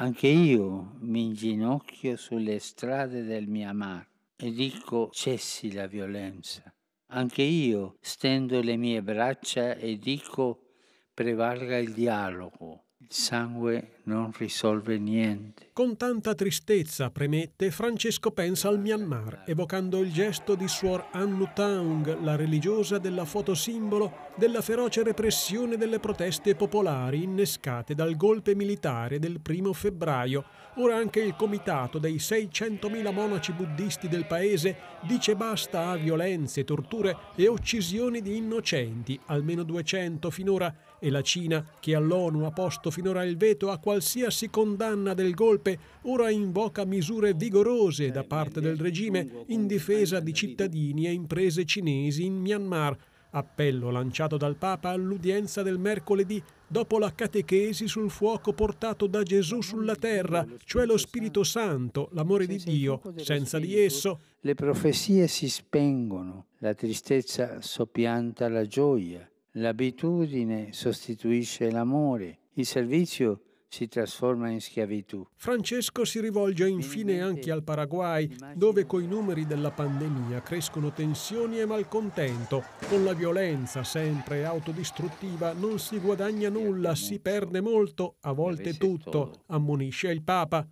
Anche io mi inginocchio sulle strade del Myanmar e dico cessi la violenza. Anche io stendo le mie braccia e dico prevalga il dialogo. Il sangue non risolve niente. Con tanta tristezza, premette, Francesco pensa al Myanmar, evocando il gesto di Suor Annu Taung, la religiosa della fotosimbolo della feroce repressione delle proteste popolari innescate dal golpe militare del primo febbraio. Ora anche il comitato dei 600.000 monaci buddisti del paese dice basta a violenze, torture e uccisioni di innocenti, almeno 200 finora, e la Cina, che all'ONU ha posto finora il veto a qualche qualsiasi condanna del golpe ora invoca misure vigorose da parte del regime in difesa di cittadini e imprese cinesi in Myanmar, appello lanciato dal Papa all'udienza del mercoledì dopo la catechesi sul fuoco portato da Gesù sulla terra, cioè lo Spirito Santo, l'amore di Dio, senza di esso. Le profezie si spengono, la tristezza soppianta la gioia, l'abitudine sostituisce l'amore, il servizio si trasforma in schiavitù. Francesco si rivolge infine anche al Paraguay, dove coi numeri della pandemia crescono tensioni e malcontento. Con la violenza sempre autodistruttiva non si guadagna nulla, si perde molto, a volte tutto, ammonisce il Papa.